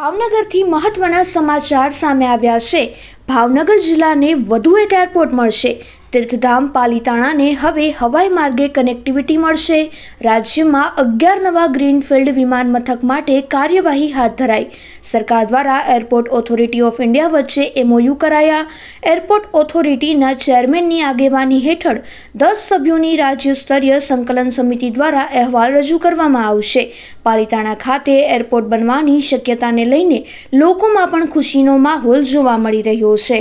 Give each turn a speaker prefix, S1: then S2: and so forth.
S1: ભાવનગરથી મહત્વના સમાચાર સામે આવ્યા છે ભાવનગર જિલ્લાને વધુ એક એરપોર્ટ મળશે તીર્થધામ પાલિતાણાને હવે હવાઈ માર્ગે કનેક્ટિવિટી મળશે રાજ્યમાં અગિયાર નવા ગ્રીનફિલ્ડ વિમાન મથક માટે કાર્યવાહી હાથ ધરાઈ સરકાર દ્વારા એરપોર્ટ ઓથોરિટી ઓફ ઇન્ડિયા વચ્ચે એમઓયુ કરાયા એરપોર્ટ ઓથોરિટીના ચેરમેનની આગેવાની હેઠળ દસ સભ્યોની રાજ્ય સ્તરીય સંકલન સમિતિ દ્વારા અહેવાલ રજૂ કરવામાં આવશે પાલિતાણા ખાતે એરપોર્ટ બનવાની શક્યતાને લઈને લોકોમાં પણ ખુશીનો માહોલ જોવા મળી રહ્યો છે